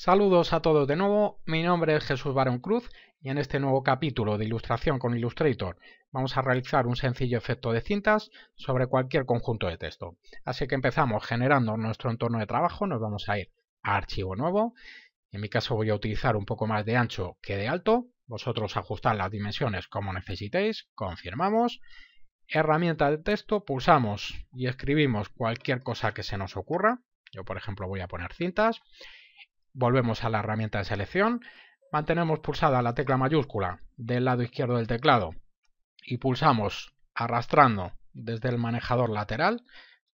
Saludos a todos de nuevo, mi nombre es Jesús Barón Cruz y en este nuevo capítulo de ilustración con Illustrator vamos a realizar un sencillo efecto de cintas sobre cualquier conjunto de texto. Así que empezamos generando nuestro entorno de trabajo, nos vamos a ir a archivo nuevo, en mi caso voy a utilizar un poco más de ancho que de alto, vosotros ajustad las dimensiones como necesitéis, confirmamos, herramienta de texto, pulsamos y escribimos cualquier cosa que se nos ocurra, yo por ejemplo voy a poner cintas, Volvemos a la herramienta de selección, mantenemos pulsada la tecla mayúscula del lado izquierdo del teclado y pulsamos arrastrando desde el manejador lateral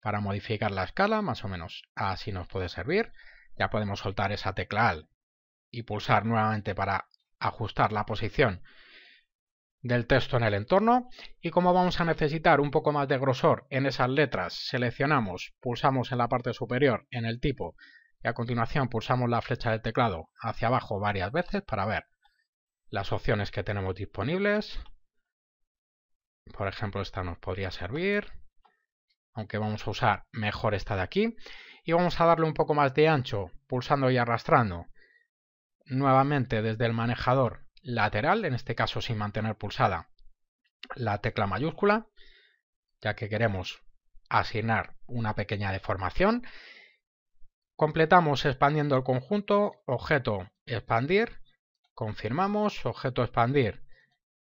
para modificar la escala, más o menos así nos puede servir. Ya podemos soltar esa tecla AL y pulsar nuevamente para ajustar la posición del texto en el entorno y como vamos a necesitar un poco más de grosor en esas letras, seleccionamos, pulsamos en la parte superior en el tipo y a continuación pulsamos la flecha del teclado hacia abajo varias veces para ver las opciones que tenemos disponibles. Por ejemplo, esta nos podría servir, aunque vamos a usar mejor esta de aquí. Y vamos a darle un poco más de ancho pulsando y arrastrando nuevamente desde el manejador lateral, en este caso sin mantener pulsada la tecla mayúscula, ya que queremos asignar una pequeña deformación Completamos expandiendo el conjunto, objeto expandir, confirmamos, objeto expandir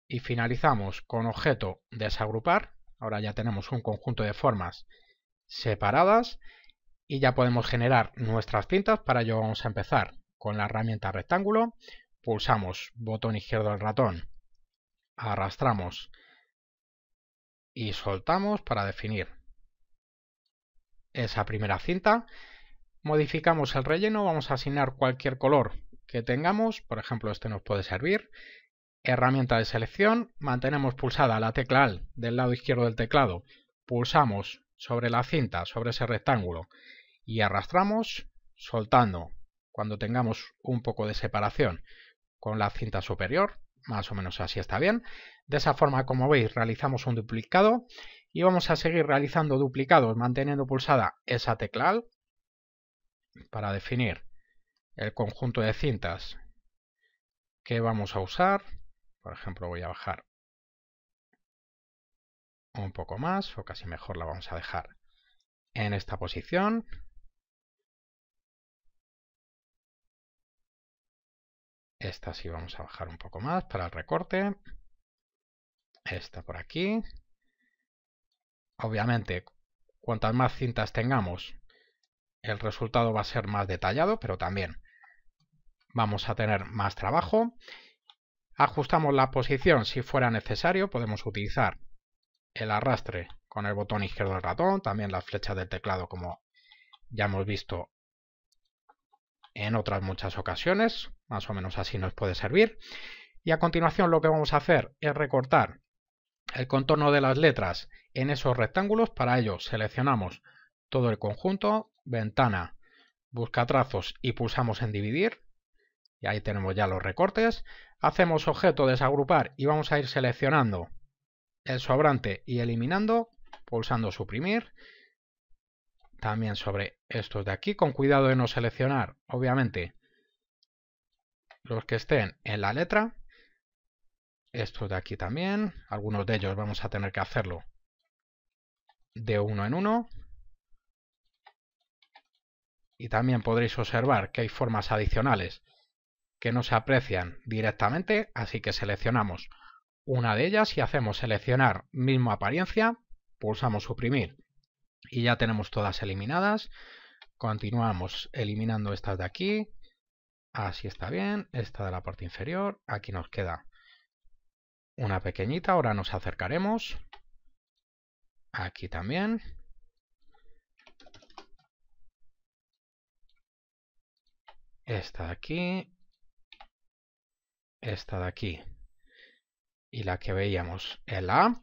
y finalizamos con objeto desagrupar. Ahora ya tenemos un conjunto de formas separadas y ya podemos generar nuestras cintas. Para ello vamos a empezar con la herramienta rectángulo, pulsamos botón izquierdo del ratón, arrastramos y soltamos para definir esa primera cinta Modificamos el relleno, vamos a asignar cualquier color que tengamos, por ejemplo este nos puede servir. Herramienta de selección, mantenemos pulsada la tecla del lado izquierdo del teclado, pulsamos sobre la cinta, sobre ese rectángulo y arrastramos soltando cuando tengamos un poco de separación con la cinta superior, más o menos así está bien. De esa forma, como veis, realizamos un duplicado y vamos a seguir realizando duplicados manteniendo pulsada esa tecla AL para definir el conjunto de cintas que vamos a usar. Por ejemplo, voy a bajar un poco más, o casi mejor la vamos a dejar en esta posición. Esta sí vamos a bajar un poco más para el recorte. Esta por aquí. Obviamente, cuantas más cintas tengamos, el resultado va a ser más detallado, pero también vamos a tener más trabajo. Ajustamos la posición si fuera necesario, podemos utilizar el arrastre con el botón izquierdo del ratón, también las flechas del teclado como ya hemos visto en otras muchas ocasiones, más o menos así nos puede servir. Y a continuación lo que vamos a hacer es recortar el contorno de las letras en esos rectángulos, para ello seleccionamos todo el conjunto, ventana, busca trazos y pulsamos en dividir. Y ahí tenemos ya los recortes. Hacemos objeto desagrupar y vamos a ir seleccionando el sobrante y eliminando, pulsando suprimir. También sobre estos de aquí, con cuidado de no seleccionar, obviamente, los que estén en la letra. Estos de aquí también, algunos de ellos vamos a tener que hacerlo de uno en uno y también podréis observar que hay formas adicionales que no se aprecian directamente, así que seleccionamos una de ellas y hacemos seleccionar misma apariencia, pulsamos suprimir y ya tenemos todas eliminadas. Continuamos eliminando estas de aquí, así está bien, esta de la parte inferior, aquí nos queda una pequeñita, ahora nos acercaremos, aquí también, esta de aquí, esta de aquí y la que veíamos en la A.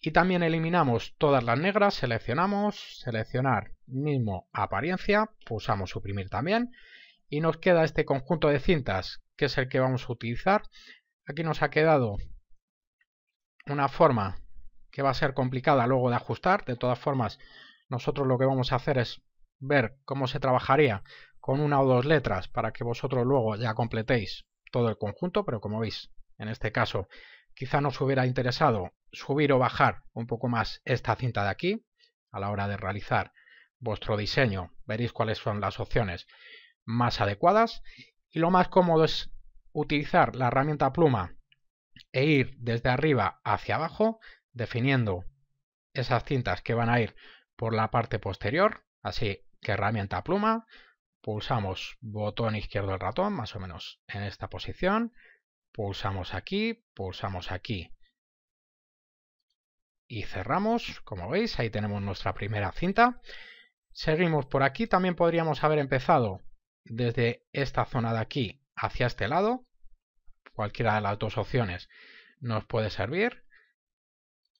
Y también eliminamos todas las negras, seleccionamos, seleccionar, mismo apariencia, pulsamos suprimir también y nos queda este conjunto de cintas que es el que vamos a utilizar. Aquí nos ha quedado una forma que va a ser complicada luego de ajustar, de todas formas nosotros lo que vamos a hacer es ver cómo se trabajaría con una o dos letras para que vosotros luego ya completéis todo el conjunto, pero como veis, en este caso quizá nos hubiera interesado subir o bajar un poco más esta cinta de aquí a la hora de realizar vuestro diseño. Veréis cuáles son las opciones más adecuadas y lo más cómodo es utilizar la herramienta pluma e ir desde arriba hacia abajo definiendo esas cintas que van a ir por la parte posterior, así que herramienta pluma, pulsamos botón izquierdo del ratón, más o menos en esta posición, pulsamos aquí, pulsamos aquí y cerramos. Como veis, ahí tenemos nuestra primera cinta. Seguimos por aquí, también podríamos haber empezado desde esta zona de aquí hacia este lado. Cualquiera de las dos opciones nos puede servir.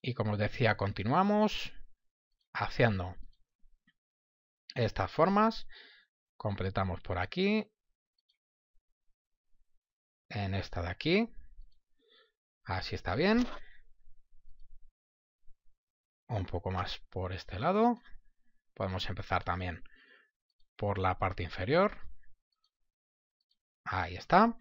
Y como os decía, continuamos haciendo estas formas completamos por aquí, en esta de aquí, así está bien, un poco más por este lado, podemos empezar también por la parte inferior, ahí está,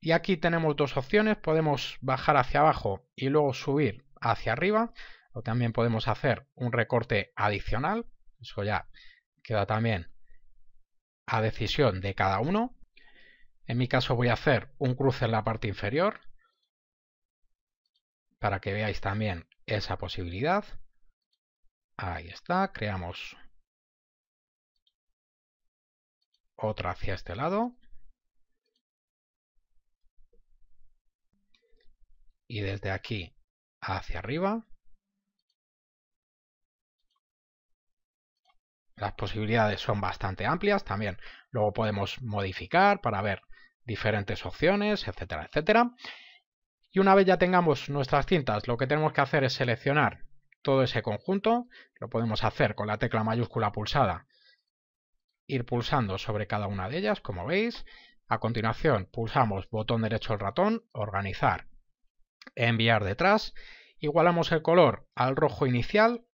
y aquí tenemos dos opciones, podemos bajar hacia abajo y luego subir hacia arriba, o también podemos hacer un recorte adicional, eso ya queda también a decisión de cada uno. En mi caso voy a hacer un cruce en la parte inferior para que veáis también esa posibilidad. Ahí está, creamos otra hacia este lado. Y desde aquí hacia arriba. las posibilidades son bastante amplias también. Luego podemos modificar para ver diferentes opciones, etcétera, etcétera. Y una vez ya tengamos nuestras cintas, lo que tenemos que hacer es seleccionar todo ese conjunto. Lo podemos hacer con la tecla mayúscula pulsada. Ir pulsando sobre cada una de ellas, como veis. A continuación pulsamos botón derecho al ratón, organizar, enviar detrás. Igualamos el color al rojo inicial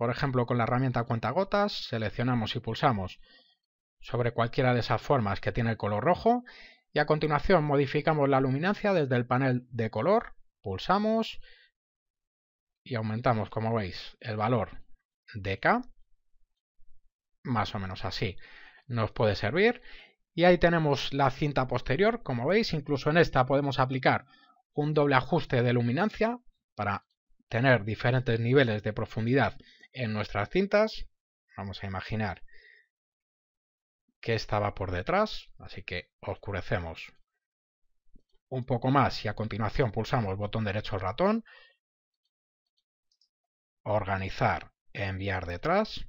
por ejemplo, con la herramienta cuenta gotas, seleccionamos y pulsamos sobre cualquiera de esas formas que tiene el color rojo y a continuación modificamos la luminancia desde el panel de color, pulsamos y aumentamos, como veis, el valor de K, más o menos así nos puede servir. Y ahí tenemos la cinta posterior, como veis, incluso en esta podemos aplicar un doble ajuste de luminancia para tener diferentes niveles de profundidad en nuestras cintas. Vamos a imaginar que estaba por detrás, así que oscurecemos un poco más y a continuación pulsamos botón derecho del ratón, organizar, enviar detrás,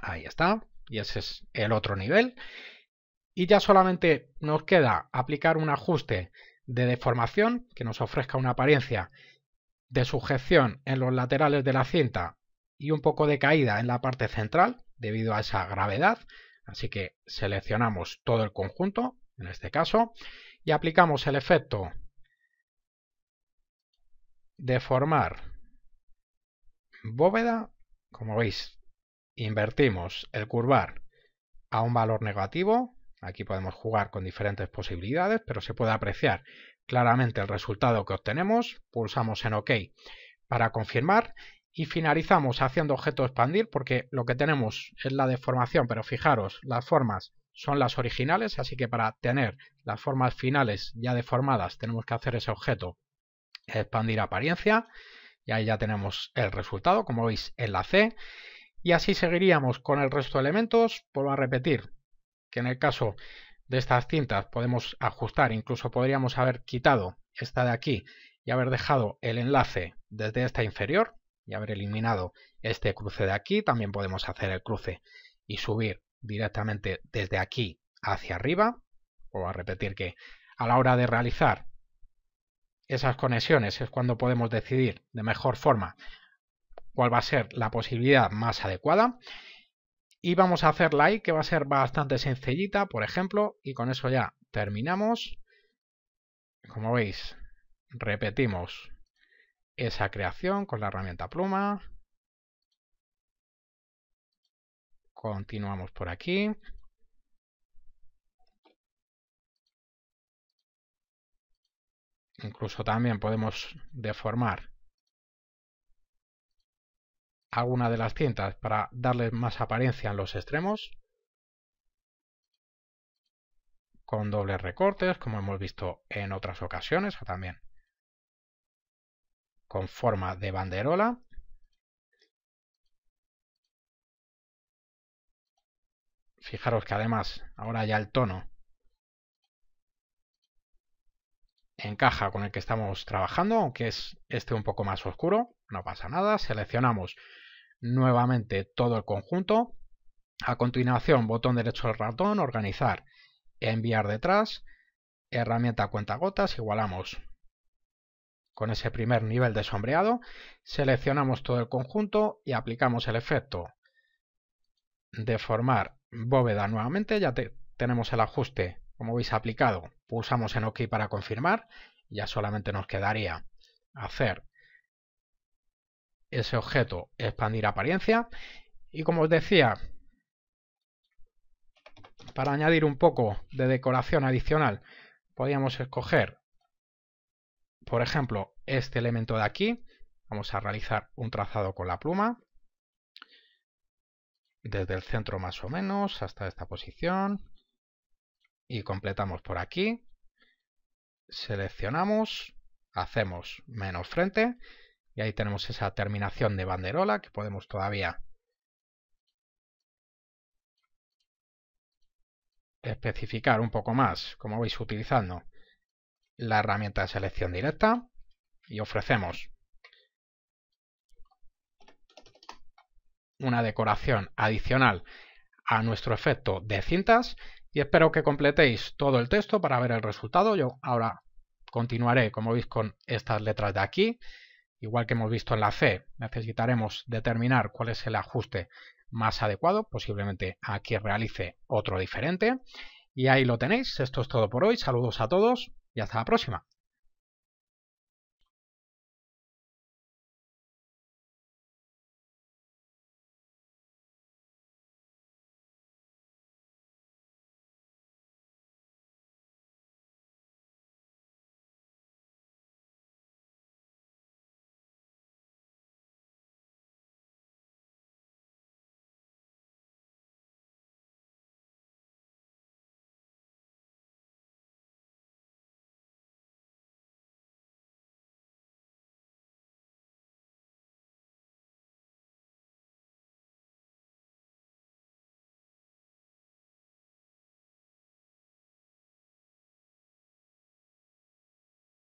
ahí está, y ese es el otro nivel. Y ya solamente nos queda aplicar un ajuste de deformación que nos ofrezca una apariencia de sujeción en los laterales de la cinta y un poco de caída en la parte central debido a esa gravedad. Así que seleccionamos todo el conjunto, en este caso, y aplicamos el efecto deformar bóveda. Como veis, invertimos el curvar a un valor negativo. Aquí podemos jugar con diferentes posibilidades, pero se puede apreciar claramente el resultado que obtenemos. Pulsamos en OK para confirmar y finalizamos haciendo objeto expandir porque lo que tenemos es la deformación, pero fijaros, las formas son las originales, así que para tener las formas finales ya deformadas tenemos que hacer ese objeto expandir apariencia y ahí ya tenemos el resultado, como veis en la C y así seguiríamos con el resto de elementos, vuelvo a repetir que en el caso de estas cintas podemos ajustar, incluso podríamos haber quitado esta de aquí y haber dejado el enlace desde esta inferior, y haber eliminado este cruce de aquí, también podemos hacer el cruce y subir directamente desde aquí hacia arriba. O a repetir que a la hora de realizar esas conexiones es cuando podemos decidir de mejor forma cuál va a ser la posibilidad más adecuada. Y vamos a hacerla ahí, que va a ser bastante sencillita, por ejemplo, y con eso ya terminamos. Como veis, repetimos esa creación con la herramienta pluma. Continuamos por aquí. Incluso también podemos deformar alguna de las cintas para darle más apariencia en los extremos. Con dobles recortes, como hemos visto en otras ocasiones, también con forma de banderola fijaros que además ahora ya el tono encaja con el que estamos trabajando, aunque es este un poco más oscuro, no pasa nada, seleccionamos nuevamente todo el conjunto, a continuación botón derecho del ratón, organizar, enviar detrás, herramienta cuenta gotas, igualamos con ese primer nivel de sombreado, seleccionamos todo el conjunto y aplicamos el efecto. de formar bóveda nuevamente, ya tenemos el ajuste, como veis, aplicado. Pulsamos en OK para confirmar, ya solamente nos quedaría hacer ese objeto expandir apariencia. Y como os decía, para añadir un poco de decoración adicional, podríamos escoger por ejemplo, este elemento de aquí, vamos a realizar un trazado con la pluma, desde el centro más o menos hasta esta posición, y completamos por aquí, seleccionamos, hacemos menos frente, y ahí tenemos esa terminación de banderola que podemos todavía especificar un poco más como vais utilizando la herramienta de selección directa y ofrecemos una decoración adicional a nuestro efecto de cintas y espero que completéis todo el texto para ver el resultado. Yo ahora continuaré, como veis, con estas letras de aquí. Igual que hemos visto en la C, necesitaremos determinar cuál es el ajuste más adecuado. Posiblemente aquí realice otro diferente. Y ahí lo tenéis. Esto es todo por hoy. Saludos a todos y hasta la próxima.